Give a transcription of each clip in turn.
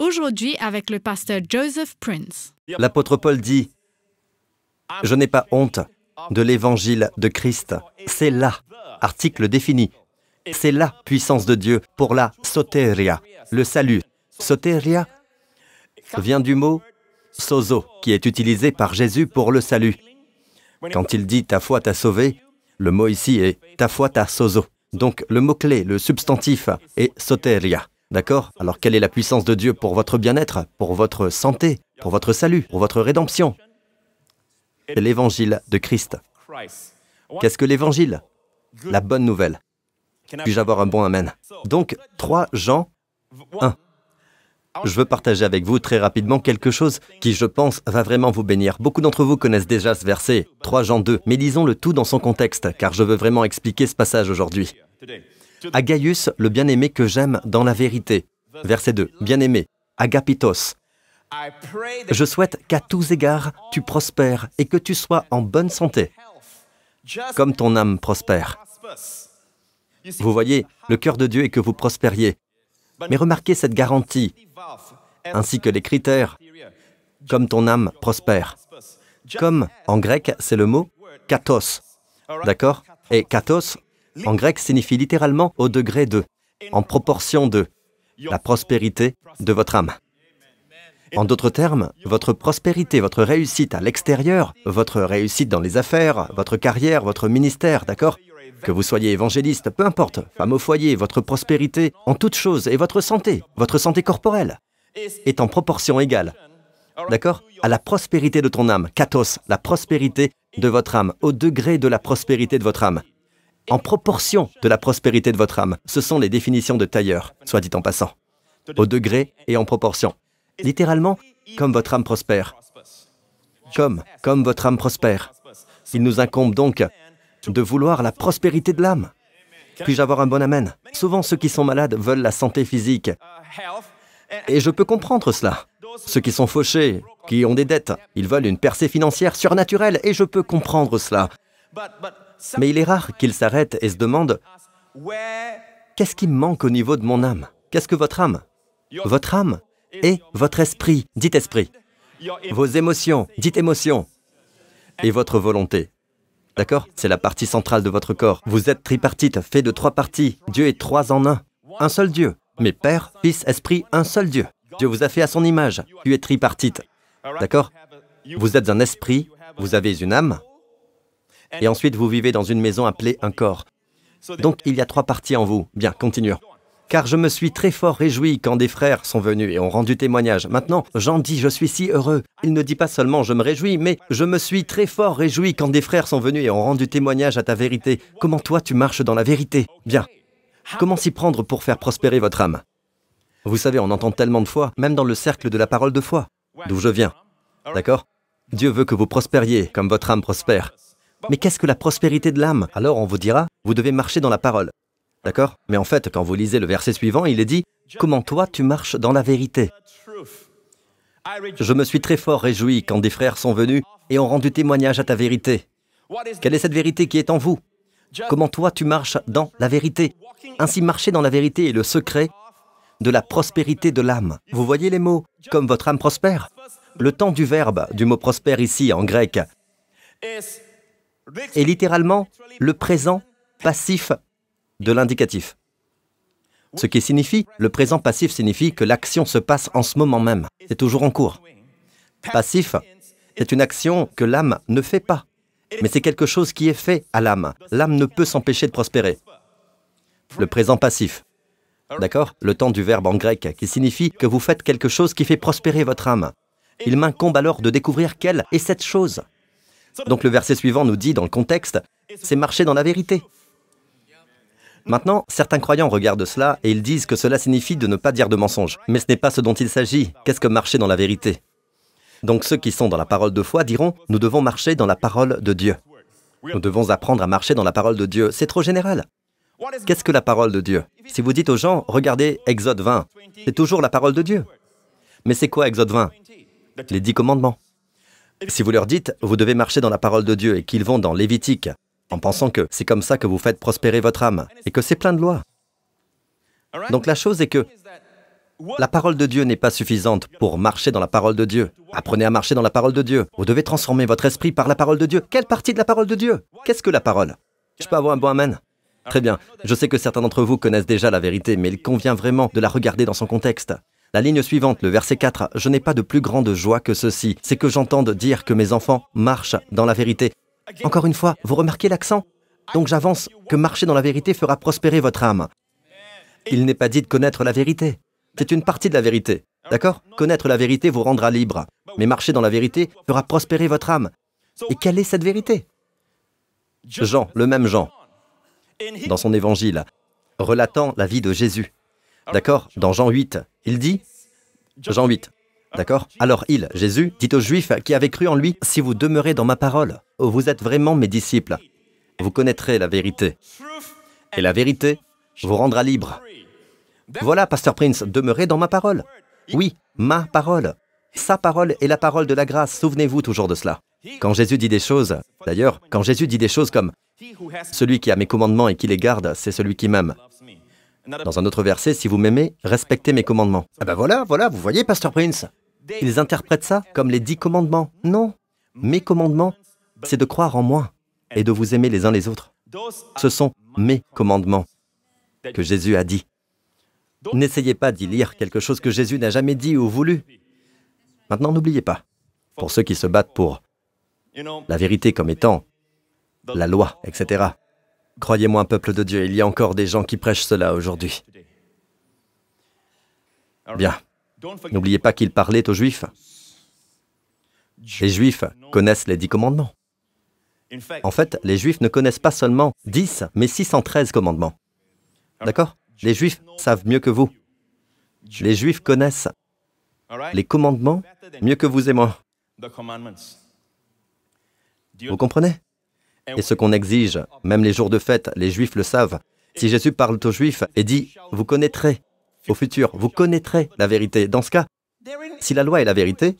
aujourd'hui avec le pasteur Joseph Prince. L'apôtre Paul dit, Je n'ai pas honte de l'évangile de Christ. C'est là, article défini, c'est là, puissance de Dieu pour la soteria, le salut. Soteria vient du mot sozo, qui est utilisé par Jésus pour le salut. Quand il dit ta foi t'a sauvé, le mot ici est ta foi t'a sozo. Donc le mot-clé, le substantif est soteria. D'accord Alors quelle est la puissance de Dieu pour votre bien-être, pour votre santé, pour votre salut, pour votre rédemption C'est l'évangile de Christ. Qu'est-ce que l'évangile La bonne nouvelle. Puis-je avoir un bon Amen Donc, 3 Jean 1. Je veux partager avec vous très rapidement quelque chose qui, je pense, va vraiment vous bénir. Beaucoup d'entre vous connaissent déjà ce verset, 3 Jean 2, mais lisons le tout dans son contexte, car je veux vraiment expliquer ce passage aujourd'hui à Gaius le bien-aimé que j'aime dans la vérité. Verset 2. Bien-aimé, agapitos. Je souhaite qu'à tous égards, tu prospères et que tu sois en bonne santé, comme ton âme prospère. Vous voyez, le cœur de Dieu est que vous prospériez. Mais remarquez cette garantie, ainsi que les critères, comme ton âme prospère. Comme, en grec, c'est le mot katos. D'accord Et katos en grec signifie littéralement au degré de, en proportion de, la prospérité de votre âme. En d'autres termes, votre prospérité, votre réussite à l'extérieur, votre réussite dans les affaires, votre carrière, votre ministère, d'accord Que vous soyez évangéliste, peu importe, femme au foyer, votre prospérité, en toutes choses et votre santé, votre santé corporelle, est en proportion égale, d'accord À la prospérité de ton âme, kathos », la prospérité de votre âme, au degré de la prospérité de votre âme en proportion de la prospérité de votre âme. Ce sont les définitions de tailleur, soit dit en passant, au degré et en proportion. Littéralement, comme votre âme prospère. Comme, comme votre âme prospère. Il nous incombe donc de vouloir la prospérité de l'âme. Puis-je avoir un bon Amen Souvent, ceux qui sont malades veulent la santé physique. Et je peux comprendre cela. Ceux qui sont fauchés, qui ont des dettes, ils veulent une percée financière surnaturelle, et je peux comprendre cela. Mais il est rare qu'il s'arrête et se demande Qu'est-ce qui me manque au niveau de mon âme Qu'est-ce que votre âme Votre âme et votre esprit, dites esprit. Vos émotions, dites émotions. Et votre volonté. D'accord C'est la partie centrale de votre corps. Vous êtes tripartite, fait de trois parties. Dieu est trois en un. Un seul Dieu. Mais Père, Fils, Esprit, un seul Dieu. Dieu vous a fait à son image. Tu est tripartite. D'accord Vous êtes un esprit, vous avez une âme, et ensuite vous vivez dans une maison appelée un corps. Donc il y a trois parties en vous. Bien, continuons. Car je me suis très fort réjoui quand des frères sont venus et ont rendu témoignage. Maintenant, Jean dit, je suis si heureux. Il ne dit pas seulement je me réjouis, mais je me suis très fort réjoui quand des frères sont venus et ont rendu témoignage à ta vérité. Comment toi tu marches dans la vérité Bien. Comment s'y prendre pour faire prospérer votre âme Vous savez, on entend tellement de fois, même dans le cercle de la parole de foi, d'où je viens. D'accord Dieu veut que vous prospériez comme votre âme prospère. Mais qu'est-ce que la prospérité de l'âme Alors on vous dira, vous devez marcher dans la parole. D'accord Mais en fait, quand vous lisez le verset suivant, il est dit, Comment toi tu marches dans la vérité Je me suis très fort réjoui quand des frères sont venus et ont rendu témoignage à ta vérité. Quelle est cette vérité qui est en vous Comment toi tu marches dans la vérité Ainsi marcher dans la vérité est le secret de la prospérité de l'âme. Vous voyez les mots Comme votre âme prospère Le temps du verbe, du mot prospère ici en grec, est littéralement le présent passif de l'indicatif. Ce qui signifie, le présent passif signifie que l'action se passe en ce moment même, c'est toujours en cours. Passif, c'est une action que l'âme ne fait pas, mais c'est quelque chose qui est fait à l'âme. L'âme ne peut s'empêcher de prospérer. Le présent passif, d'accord Le temps du verbe en grec, qui signifie que vous faites quelque chose qui fait prospérer votre âme. Il m'incombe alors de découvrir quelle est cette chose. Donc le verset suivant nous dit dans le contexte, c'est marcher dans la vérité. Maintenant, certains croyants regardent cela et ils disent que cela signifie de ne pas dire de mensonges. Mais ce n'est pas ce dont il s'agit. Qu'est-ce que marcher dans la vérité Donc ceux qui sont dans la parole de foi diront, nous devons marcher dans la parole de Dieu. Nous devons apprendre à marcher dans la parole de Dieu. C'est trop général. Qu'est-ce que la parole de Dieu Si vous dites aux gens, regardez Exode 20, c'est toujours la parole de Dieu. Mais c'est quoi Exode 20 Les dix commandements. Si vous leur dites, vous devez marcher dans la parole de Dieu et qu'ils vont dans Lévitique, en pensant que c'est comme ça que vous faites prospérer votre âme et que c'est plein de lois. Donc la chose est que la parole de Dieu n'est pas suffisante pour marcher dans la parole de Dieu. Apprenez à marcher dans la parole de Dieu. Vous devez transformer votre esprit par la parole de Dieu. Quelle partie de la parole de Dieu Qu'est-ce que la parole Je peux avoir un bon amen Très bien. Je sais que certains d'entre vous connaissent déjà la vérité, mais il convient vraiment de la regarder dans son contexte. La ligne suivante, le verset 4, je n'ai pas de plus grande joie que ceci, c'est que j'entende dire que mes enfants marchent dans la vérité. Encore une fois, vous remarquez l'accent Donc j'avance que marcher dans la vérité fera prospérer votre âme. Il n'est pas dit de connaître la vérité. C'est une partie de la vérité. D'accord Connaître la vérité vous rendra libre. Mais marcher dans la vérité fera prospérer votre âme. Et quelle est cette vérité Jean, le même Jean, dans son évangile, relatant la vie de Jésus, D'accord Dans Jean 8, il dit Jean 8. D'accord Alors il, Jésus, dit aux Juifs qui avaient cru en lui, Si vous demeurez dans ma parole, oh, vous êtes vraiment mes disciples. Vous connaîtrez la vérité. Et la vérité vous rendra libre. Voilà, Pasteur Prince, demeurez dans ma parole. Oui, ma parole. Sa parole est la parole de la grâce. Souvenez-vous toujours de cela. Quand Jésus dit des choses, d'ailleurs, quand Jésus dit des choses comme Celui qui a mes commandements et qui les garde, c'est celui qui m'aime. Dans un autre verset, si vous m'aimez, respectez mes commandements. Ah ben voilà, voilà, vous voyez, Pasteur Prince Ils interprètent ça comme les dix commandements. Non, mes commandements, c'est de croire en moi et de vous aimer les uns les autres. Ce sont mes commandements que Jésus a dit. N'essayez pas d'y lire quelque chose que Jésus n'a jamais dit ou voulu. Maintenant, n'oubliez pas, pour ceux qui se battent pour la vérité comme étant la loi, etc., Croyez-moi, peuple de Dieu, il y a encore des gens qui prêchent cela aujourd'hui. Bien. N'oubliez pas qu'il parlait aux Juifs. Les Juifs connaissent les dix commandements. En fait, les Juifs ne connaissent pas seulement dix, mais 613 commandements. D'accord Les Juifs savent mieux que vous. Les Juifs connaissent les commandements mieux que vous et moi. Vous comprenez et ce qu'on exige. Même les jours de fête, les Juifs le savent. Si Jésus parle aux Juifs et dit, vous connaîtrez, au futur, vous connaîtrez la vérité, dans ce cas, si la loi est la vérité,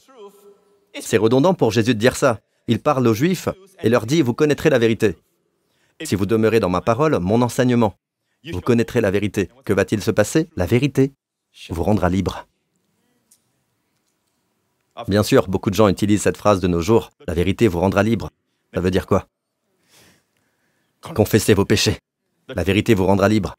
c'est redondant pour Jésus de dire ça. Il parle aux Juifs et leur dit, vous connaîtrez la vérité. Si vous demeurez dans ma parole, mon enseignement, vous connaîtrez la vérité. Que va-t-il se passer La vérité vous rendra libre. Bien sûr, beaucoup de gens utilisent cette phrase de nos jours, la vérité vous rendra libre. Ça veut dire quoi Confessez vos péchés. La vérité vous rendra libre.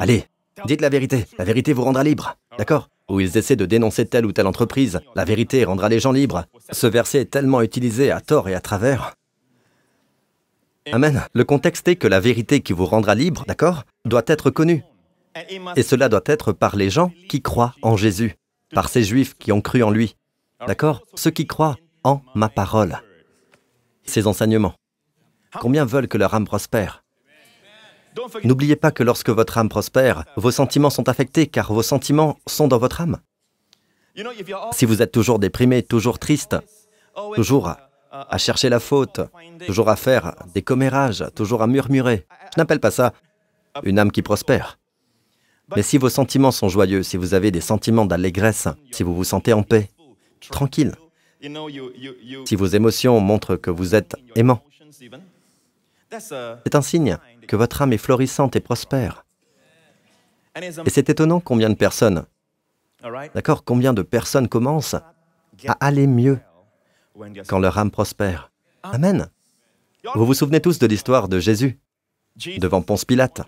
Allez, dites la vérité. La vérité vous rendra libre. D'accord Ou ils essaient de dénoncer telle ou telle entreprise. La vérité rendra les gens libres. Ce verset est tellement utilisé à tort et à travers. Amen. Le contexte est que la vérité qui vous rendra libre, d'accord, doit être connue. Et cela doit être par les gens qui croient en Jésus, par ces Juifs qui ont cru en lui. D'accord Ceux qui croient en ma parole, ses enseignements. Combien veulent que leur âme prospère N'oubliez pas que lorsque votre âme prospère, vos sentiments sont affectés car vos sentiments sont dans votre âme. Si vous êtes toujours déprimé, toujours triste, toujours à chercher la faute, toujours à faire des commérages, toujours à murmurer, je n'appelle pas ça une âme qui prospère. Mais si vos sentiments sont joyeux, si vous avez des sentiments d'allégresse, si vous vous sentez en paix, tranquille, si vos émotions montrent que vous êtes aimant, c'est un signe que votre âme est florissante et prospère. Et c'est étonnant combien de personnes, d'accord, combien de personnes commencent à aller mieux quand leur âme prospère. Amen. Vous vous souvenez tous de l'histoire de Jésus devant Ponce Pilate.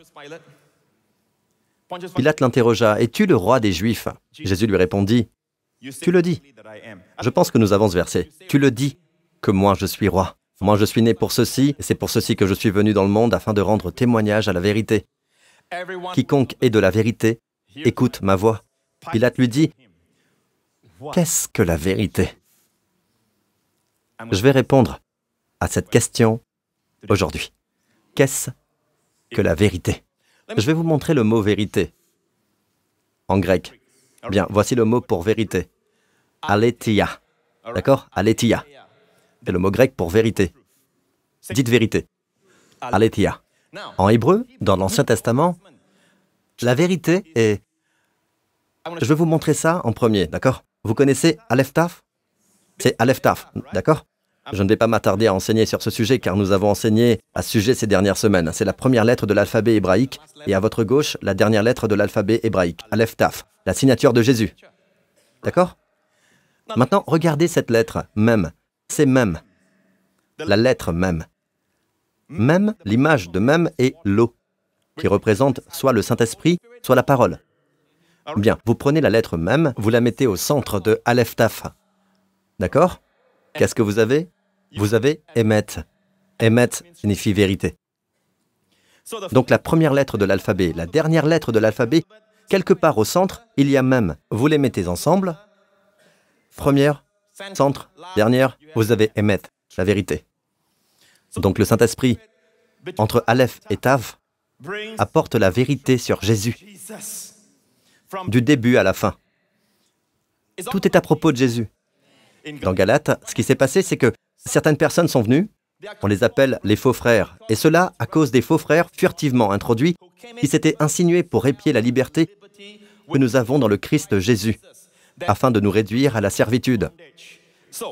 Pilate l'interrogea, Es-tu le roi des Juifs Jésus lui répondit, Tu le dis. Je pense que nous avons ce verset. Tu le dis que moi je suis roi. Moi je suis né pour ceci, et c'est pour ceci que je suis venu dans le monde afin de rendre témoignage à la vérité. Quiconque est de la vérité, écoute ma voix. Pilate lui dit, Qu'est-ce que la vérité Je vais répondre à cette question aujourd'hui. Qu'est-ce que la vérité Je vais vous montrer le mot vérité en grec. Bien, voici le mot pour vérité. aletia. D'accord aletia et le mot grec pour vérité. Dites vérité. Alethia. En hébreu, dans l'Ancien Testament, la vérité est... Je vais vous montrer ça en premier, d'accord Vous connaissez Aleph Taf C'est Aleph Taf, d'accord Je ne vais pas m'attarder à enseigner sur ce sujet car nous avons enseigné à ce sujet ces dernières semaines. C'est la première lettre de l'alphabet hébraïque et à votre gauche, la dernière lettre de l'alphabet hébraïque, Aleph Taf, la signature de Jésus. D'accord Maintenant, regardez cette lettre même c'est même. La lettre même. Même, l'image de même est l'eau, qui représente soit le Saint-Esprit, soit la parole. Bien, vous prenez la lettre même, vous la mettez au centre de Aleph Taf. D'accord Qu'est-ce que vous avez Vous avez Emet. Emet signifie vérité. Donc la première lettre de l'alphabet, la dernière lettre de l'alphabet, quelque part au centre, il y a même. Vous les mettez ensemble. Première, Centre, dernière, vous avez Emet, la vérité. Donc le Saint-Esprit, entre Aleph et Tav, apporte la vérité sur Jésus, du début à la fin. Tout est à propos de Jésus. Dans Galate, ce qui s'est passé, c'est que certaines personnes sont venues, on les appelle les faux frères, et cela à cause des faux frères furtivement introduits qui s'étaient insinués pour épier la liberté que nous avons dans le Christ Jésus afin de nous réduire à la servitude.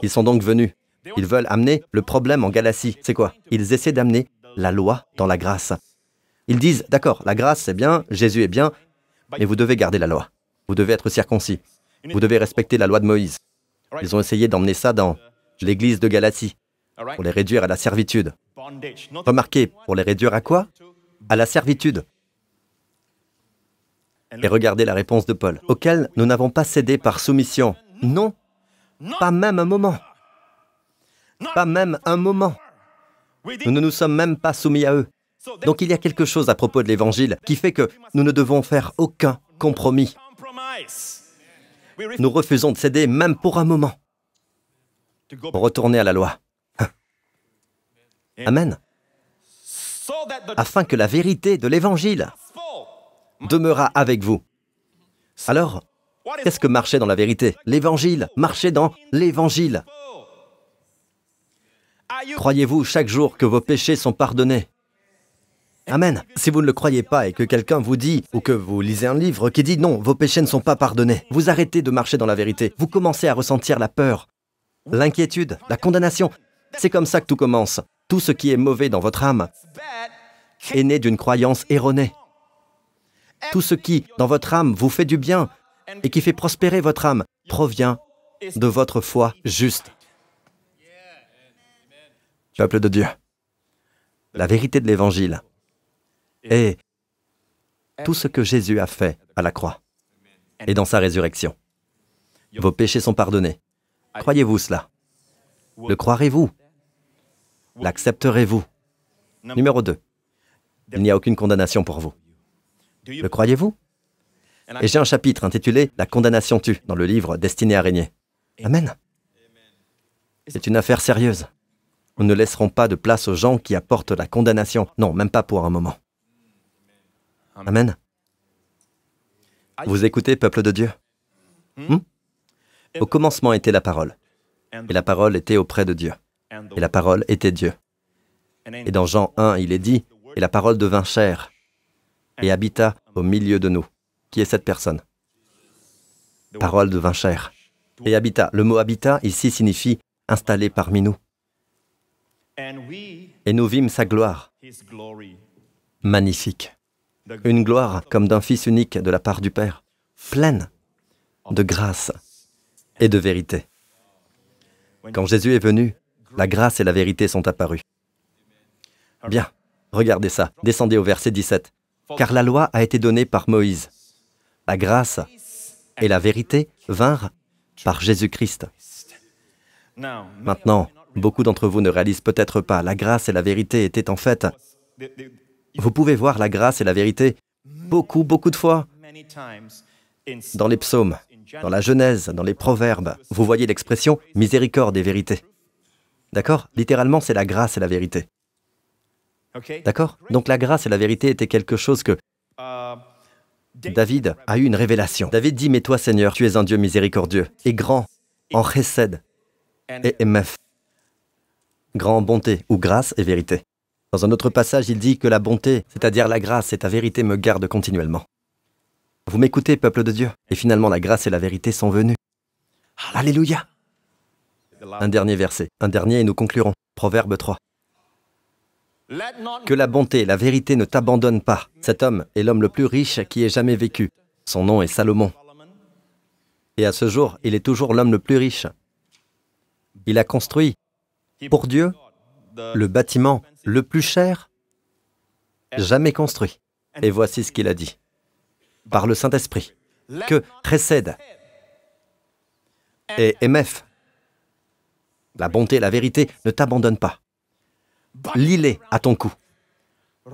Ils sont donc venus. Ils veulent amener le problème en Galatie. C'est quoi Ils essaient d'amener la loi dans la grâce. Ils disent, d'accord, la grâce c'est bien, Jésus est bien, mais vous devez garder la loi. Vous devez être circoncis. Vous devez respecter la loi de Moïse. Ils ont essayé d'emmener ça dans l'église de Galatie, pour les réduire à la servitude. Remarquez, pour les réduire à quoi À la servitude. Et regardez la réponse de Paul, auquel nous n'avons pas cédé par soumission. Non, pas même un moment. Pas même un moment. Nous ne nous sommes même pas soumis à eux. Donc il y a quelque chose à propos de l'Évangile qui fait que nous ne devons faire aucun compromis. Nous refusons de céder même pour un moment. Retourner à la loi. Amen. Afin que la vérité de l'Évangile demeura avec vous. Alors, qu'est-ce que marcher dans la vérité L'évangile, marcher dans l'évangile. Croyez-vous chaque jour que vos péchés sont pardonnés Amen. Si vous ne le croyez pas et que quelqu'un vous dit, ou que vous lisez un livre qui dit non, vos péchés ne sont pas pardonnés, vous arrêtez de marcher dans la vérité, vous commencez à ressentir la peur, l'inquiétude, la condamnation. C'est comme ça que tout commence. Tout ce qui est mauvais dans votre âme est né d'une croyance erronée. Tout ce qui, dans votre âme, vous fait du bien et qui fait prospérer votre âme provient de votre foi juste. Peuple de Dieu, la vérité de l'Évangile est tout ce que Jésus a fait à la croix et dans sa résurrection. Vos péchés sont pardonnés. Croyez-vous cela Le croirez-vous L'accepterez-vous Numéro 2. Il n'y a aucune condamnation pour vous. Le croyez-vous Et j'ai un chapitre intitulé La condamnation tue dans le livre Destiné à régner. Amen. C'est une affaire sérieuse. Nous ne laisserons pas de place aux gens qui apportent la condamnation. Non, même pas pour un moment. Amen. Vous écoutez, peuple de Dieu hmm? Hmm? Au commencement était la parole. Et la parole était auprès de Dieu. Et la parole était Dieu. Et dans Jean 1, il est dit, et la parole devint chair et habita au milieu de nous. Qui est cette personne Parole devint chère. Et habita, le mot habita ici signifie installé parmi nous. Et nous vîmes sa gloire. Magnifique. Une gloire comme d'un Fils unique de la part du Père, pleine de grâce et de vérité. Quand Jésus est venu, la grâce et la vérité sont apparues. Bien, regardez ça, descendez au verset 17 car la loi a été donnée par Moïse. La grâce et la vérité vinrent par Jésus-Christ. Maintenant, beaucoup d'entre vous ne réalisent peut-être pas, la grâce et la vérité étaient en fait... Vous pouvez voir la grâce et la vérité beaucoup, beaucoup de fois dans les psaumes, dans la Genèse, dans les proverbes. Vous voyez l'expression miséricorde et vérité. D'accord Littéralement, c'est la grâce et la vérité. D'accord Donc la grâce et la vérité étaient quelque chose que... Euh, David a eu une révélation. David dit, mais toi Seigneur, tu es un Dieu miséricordieux et grand en chesed et emef, grand en bonté ou grâce et vérité. Dans un autre passage, il dit que la bonté, c'est-à-dire la grâce et ta vérité me gardent continuellement. Vous m'écoutez, peuple de Dieu Et finalement, la grâce et la vérité sont venues. Alléluia Un dernier verset, un dernier et nous conclurons. Proverbe 3. Que la bonté, la vérité ne t'abandonne pas. Cet homme est l'homme le plus riche qui ait jamais vécu. Son nom est Salomon. Et à ce jour, il est toujours l'homme le plus riche. Il a construit, pour Dieu, le bâtiment le plus cher jamais construit. Et voici ce qu'il a dit. Par le Saint-Esprit, que précède et MF, la bonté et la vérité ne t'abandonnent pas lis-les à ton cou.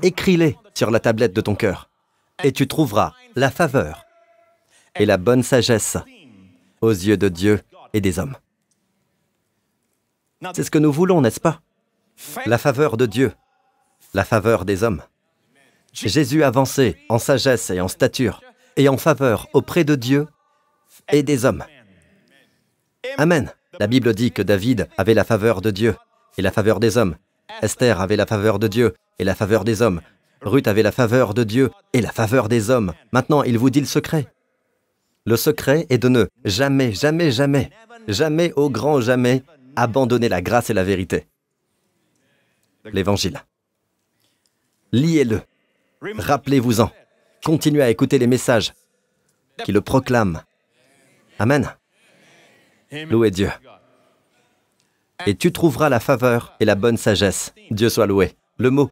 Écris-les sur la tablette de ton cœur, et tu trouveras la faveur et la bonne sagesse aux yeux de Dieu et des hommes. C'est ce que nous voulons, n'est-ce pas La faveur de Dieu, la faveur des hommes. Jésus avançait en sagesse et en stature et en faveur auprès de Dieu et des hommes. Amen. La Bible dit que David avait la faveur de Dieu et la faveur des hommes, Esther avait la faveur de Dieu et la faveur des hommes. Ruth avait la faveur de Dieu et la faveur des hommes. Maintenant, il vous dit le secret. Le secret est de ne jamais, jamais, jamais, jamais au grand jamais abandonner la grâce et la vérité. L'Évangile. Liez-le. Rappelez-vous-en. Continuez à écouter les messages qui le proclament. Amen. Louez Dieu et tu trouveras la faveur et la bonne sagesse. Dieu soit loué. Le mot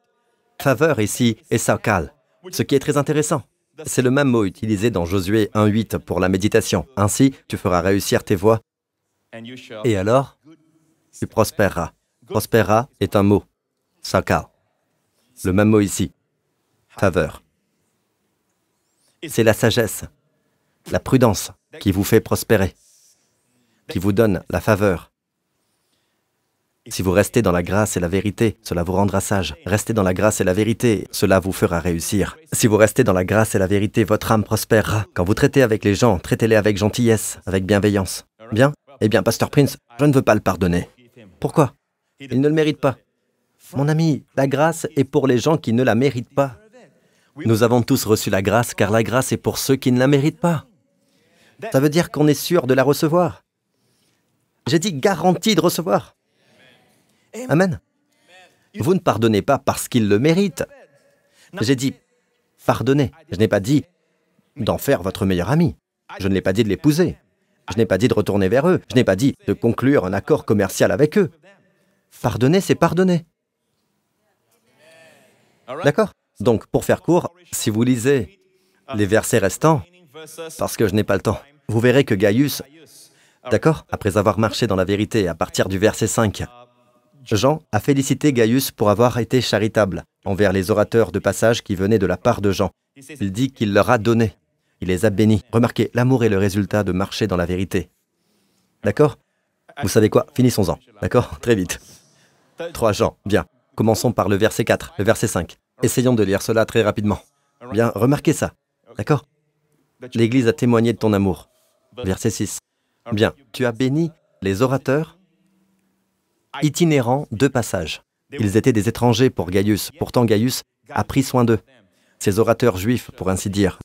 faveur ici est sakal », ce qui est très intéressant. C'est le même mot utilisé dans Josué 1.8 pour la méditation. Ainsi, tu feras réussir tes voies et alors, tu prospéreras. Prospera est un mot, Sakal. Le même mot ici, faveur. C'est la sagesse, la prudence qui vous fait prospérer, qui vous donne la faveur, si vous restez dans la grâce et la vérité, cela vous rendra sage. Restez dans la grâce et la vérité, cela vous fera réussir. Si vous restez dans la grâce et la vérité, votre âme prospérera. Quand vous traitez avec les gens, traitez-les avec gentillesse, avec bienveillance. Bien Eh bien, Pasteur Prince, je ne veux pas le pardonner. Pourquoi Il ne le mérite pas. Mon ami, la grâce est pour les gens qui ne la méritent pas. Nous avons tous reçu la grâce car la grâce est pour ceux qui ne la méritent pas. Ça veut dire qu'on est sûr de la recevoir. J'ai dit garantie de recevoir. Amen. Vous ne pardonnez pas parce qu'il le mérite. J'ai dit pardonner. Je n'ai pas dit d'en faire votre meilleur ami. Je ne l'ai pas dit de l'épouser. Je n'ai pas dit de retourner vers eux. Je n'ai pas dit de conclure un accord commercial avec eux. Pardonner, c'est pardonner. D'accord Donc, pour faire court, si vous lisez les versets restants, parce que je n'ai pas le temps, vous verrez que Gaius, d'accord Après avoir marché dans la vérité à partir du verset 5 Jean a félicité Gaius pour avoir été charitable envers les orateurs de passage qui venaient de la part de Jean. Il dit qu'il leur a donné, il les a bénis. Remarquez, l'amour est le résultat de marcher dans la vérité. D'accord Vous savez quoi Finissons-en. D'accord Très vite. Trois Jean, bien. Commençons par le verset 4, le verset 5. Essayons de lire cela très rapidement. Bien, remarquez ça. D'accord L'Église a témoigné de ton amour. Verset 6. Bien, tu as béni les orateurs itinérants deux passages. Ils étaient des étrangers pour Gaius, pourtant Gaius a pris soin d'eux. Ces orateurs juifs, pour ainsi dire,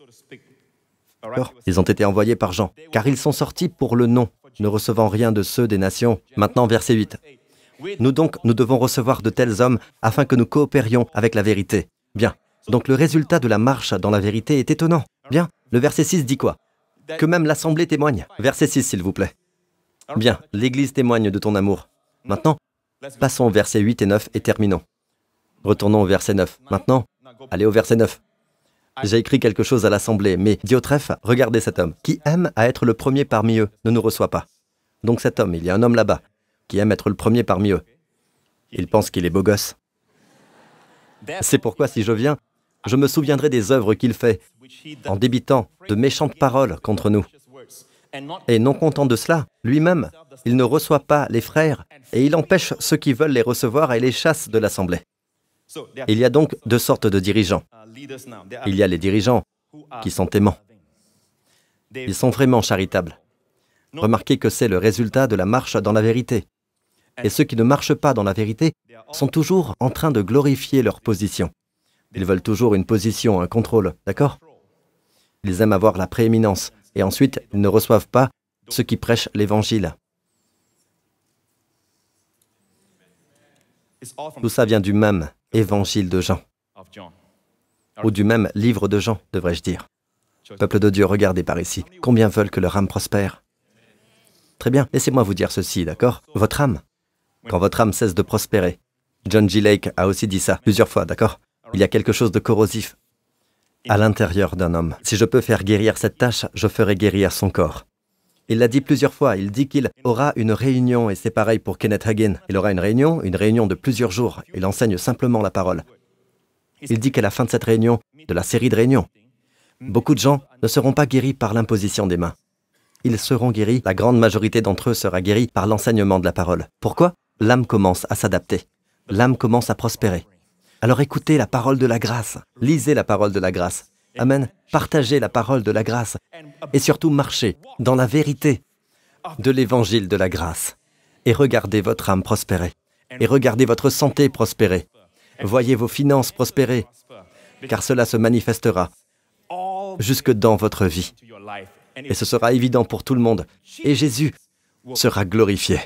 ils ont été envoyés par Jean, car ils sont sortis pour le nom, ne recevant rien de ceux des nations. Maintenant, verset 8. Nous donc, nous devons recevoir de tels hommes afin que nous coopérions avec la vérité. Bien. Donc le résultat de la marche dans la vérité est étonnant. Bien. Le verset 6 dit quoi Que même l'Assemblée témoigne. Verset 6, s'il vous plaît. Bien. L'Église témoigne de ton amour. Maintenant, passons au verset 8 et 9 et terminons. Retournons au verset 9. Maintenant, allez au verset 9. J'ai écrit quelque chose à l'assemblée, mais Diotref, regardez cet homme, qui aime à être le premier parmi eux, ne nous reçoit pas. Donc cet homme, il y a un homme là-bas, qui aime être le premier parmi eux. Il pense qu'il est beau gosse. C'est pourquoi si je viens, je me souviendrai des œuvres qu'il fait, en débitant de méchantes paroles contre nous. Et non content de cela, lui-même, il ne reçoit pas les frères et il empêche ceux qui veulent les recevoir et les chasse de l'Assemblée. Il y a donc deux sortes de dirigeants. Il y a les dirigeants qui sont aimants. Ils sont vraiment charitables. Remarquez que c'est le résultat de la marche dans la vérité. Et ceux qui ne marchent pas dans la vérité sont toujours en train de glorifier leur position. Ils veulent toujours une position, un contrôle, d'accord Ils aiment avoir la prééminence et ensuite ils ne reçoivent pas ceux qui prêchent l'Évangile. Tout ça vient du même Évangile de Jean, ou du même livre de Jean, devrais-je dire. Peuple de Dieu, regardez par ici. Combien veulent que leur âme prospère Très bien, laissez-moi vous dire ceci, d'accord Votre âme. Quand votre âme cesse de prospérer. John G. Lake a aussi dit ça plusieurs fois, d'accord Il y a quelque chose de corrosif à l'intérieur d'un homme. Si je peux faire guérir cette tâche, je ferai guérir son corps. Il l'a dit plusieurs fois, il dit qu'il aura une réunion, et c'est pareil pour Kenneth Hagin. Il aura une réunion, une réunion de plusieurs jours, il enseigne simplement la parole. Il dit qu'à la fin de cette réunion, de la série de réunions, beaucoup de gens ne seront pas guéris par l'imposition des mains. Ils seront guéris, la grande majorité d'entre eux sera guérie par l'enseignement de la parole. Pourquoi L'âme commence à s'adapter, l'âme commence à prospérer. Alors écoutez la parole de la grâce, lisez la parole de la grâce. Amen. Partagez la parole de la grâce et surtout marchez dans la vérité de l'évangile de la grâce. Et regardez votre âme prospérer. Et regardez votre santé prospérer. Voyez vos finances prospérer, car cela se manifestera jusque dans votre vie. Et ce sera évident pour tout le monde. Et Jésus sera glorifié.